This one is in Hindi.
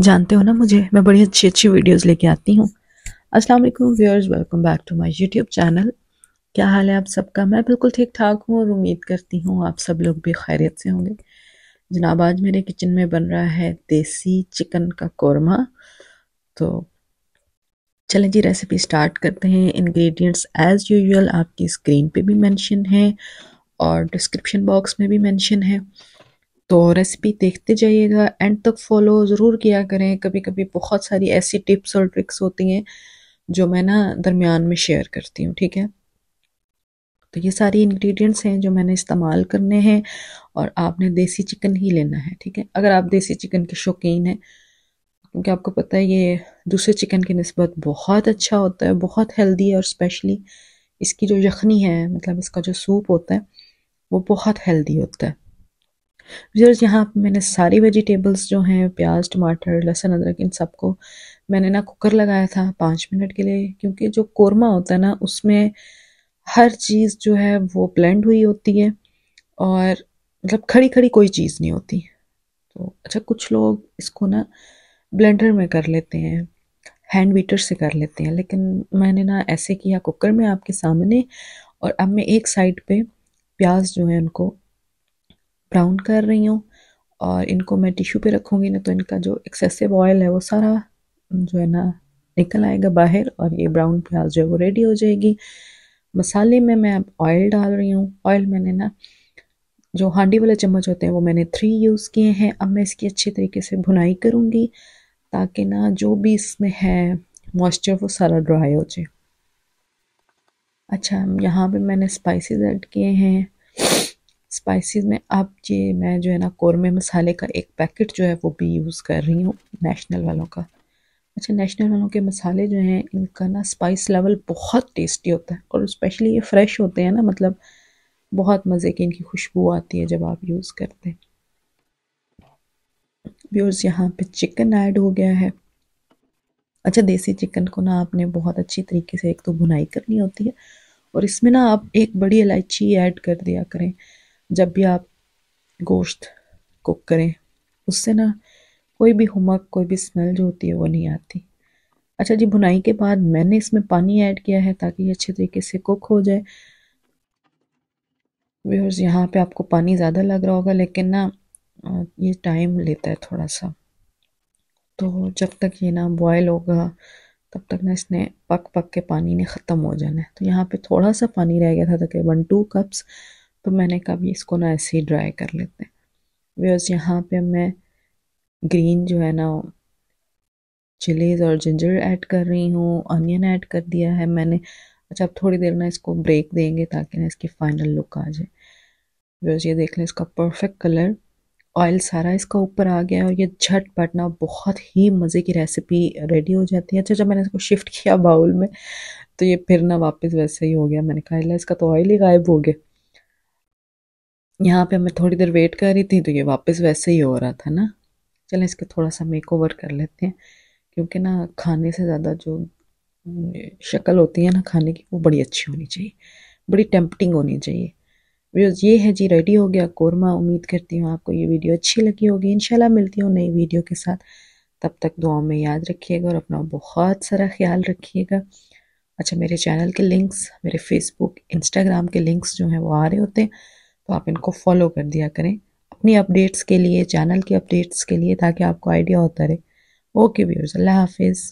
जानते हो ना मुझे मैं बड़ी अच्छी अच्छी वीडियोस लेके आती हूँ अस्सलाम वालेकुम viewers welcome back to my YouTube channel क्या हाल है आप सबका मैं बिल्कुल ठीक ठाक हूँ और उम्मीद करती हूँ आप सब लोग भी खैरियत से होंगे जनाब आज मेरे किचन में बन रहा है देसी चिकन का कौरमा तो चलें जी रेसिपी स्टार्ट करते हैं इन्ग्रीडियंट्स एज़ यूजल आपकी स्क्रीन पर भी मैंशन है और डिस्क्रिप्शन बॉक्स में भी मैंशन है तो रेसिपी देखते जाइएगा एंड तक फॉलो ज़रूर किया करें कभी कभी बहुत सारी ऐसी टिप्स और ट्रिक्स होती हैं जो मैं ना दरमियान में शेयर करती हूँ ठीक है तो ये सारी इंग्रेडिएंट्स हैं जो मैंने इस्तेमाल करने हैं और आपने देसी चिकन ही लेना है ठीक है अगर आप देसी चिकन के शौकीन हैं क्योंकि आपको पता है ये दूसरे चिकन की नस्बत बहुत अच्छा होता है बहुत हेल्दी है और स्पेशली इसकी जो यखनी है मतलब इसका जो सूप होता है वो बहुत हेल्दी होता है व्यूअर्स यहाँ पर मैंने सारी वेजिटेबल्स जो हैं प्याज टमाटर लहसुन अदरक इन सबको मैंने ना कुकर लगाया था पाँच मिनट के लिए क्योंकि जो कोरमा होता है ना उसमें हर चीज़ जो है वो ब्लेंड हुई होती है और मतलब खड़ी खड़ी कोई चीज़ नहीं होती तो अच्छा कुछ लोग इसको ना ब्लेंडर में कर लेते हैं हैंड बीटर से कर लेते हैं लेकिन मैंने ना ऐसे किया कुकर में आपके सामने और अब मैं एक साइड पे प्याज जो है उनको ब्राउन कर रही हूँ और इनको मैं टिश्यू पे रखूँगी ना तो इनका जो एक्सेसिव ऑयल है वो सारा जो है ना निकल आएगा बाहर और ये ब्राउन प्याज जो है वो रेडी हो जाएगी मसाले में मैं अब ऑयल डाल रही हूँ ऑयल मैंने ना जो हांडी वाले चम्मच होते हैं वो मैंने थ्री यूज़ किए हैं अब मैं इसकी अच्छे तरीके से भुनाई करूँगी ताकि ना जो भी इसमें है मॉइस्चर वो सारा ड्राई हो जाए अच्छा यहाँ पे मैंने स्पाइसेस ऐड किए हैं स्पाइसेस में अब ये मैं जो है ना कौरमे मसाले का एक पैकेट जो है वो भी यूज़ कर रही हूँ नेशनल वालों का अच्छा नेशनल वालों के मसाले जो हैं इनका ना स्पाइस लेवल बहुत टेस्टी होता है और स्पेशली ये फ्रेश होते हैं ना मतलब बहुत मज़े की इनकी खुशबू आती है जब आप यूज़ करते हैं व्यूर्स यहाँ पे चिकन ऐड हो गया है अच्छा देसी चिकन को ना आपने बहुत अच्छी तरीके से एक तो भुनाई करनी होती है और इसमें ना आप एक बड़ी इलायची ऐड कर दिया करें जब भी आप गोश्त कुक करें उससे ना कोई भी हुमक कोई भी स्मेल जो होती है वो नहीं आती अच्छा जी भुनाई के बाद मैंने इसमें पानी ऐड किया है ताकि ये अच्छे तरीके से कुक हो जाए व्यूर्स यहाँ पे आपको पानी ज़्यादा लग रहा होगा लेकिन ना ये टाइम लेता है थोड़ा सा तो जब तक ये ना बॉयल होगा तब तक ना इसने पक पक के पानी ने ख़त्म हो जाना है तो यहाँ पे थोड़ा सा पानी रह गया था तकरीबन टू कप्स तो मैंने कहा भी इसको ना ऐसे ही ड्राई कर लेते हैं बिकॉज यहाँ पे मैं ग्रीन जो है ना चिलीज और जिंजर ऐड कर रही हूँ अनियन ऐड कर दिया है मैंने अच्छा अब थोड़ी देर ना इसको ब्रेक देंगे ताकि ना इसकी फाइनल लुक आ जाए बिकॉज ये देख लें इसका परफेक्ट कलर ऑयल सारा इसका ऊपर आ गया और ये झट पटना बहुत ही मज़े की रेसिपी रेडी हो जाती है अच्छा जब मैंने इसको शिफ्ट किया बाउल में तो ये फिर ना वापस वैसे ही हो गया मैंने कहा इसका तो ऑयल ही गायब हो गया यहाँ पे मैं थोड़ी देर वेट कर रही थी तो ये वापस वैसे ही हो रहा था ना चलें इसका थोड़ा सा मेक ओवर कर लेते हैं क्योंकि ना खाने से ज़्यादा जो शक्ल होती है ना खाने की वो बड़ी अच्छी होनी चाहिए बड़ी टेम्पटिंग होनी चाहिए व्यूज़ ये है जी रेडी हो गया कोरमा उम्मीद करती हूँ आपको ये वीडियो अच्छी लगी होगी इंशाल्लाह मिलती हूँ नई वीडियो के साथ तब तक दुआओं में याद रखिएगा और अपना बहुत सारा ख्याल रखिएगा अच्छा मेरे चैनल के लिंक्स मेरे फेसबुक इंस्टाग्राम के लिंक्स जो हैं वो आ रहे होते हैं तो आप इनको फॉलो कर दिया करें अपनी अपडेट्स के लिए चैनल की अपडेट्स के लिए ताकि आपको आइडिया होता रहे ओके व्यूअर्स अल्लाह हाफिज़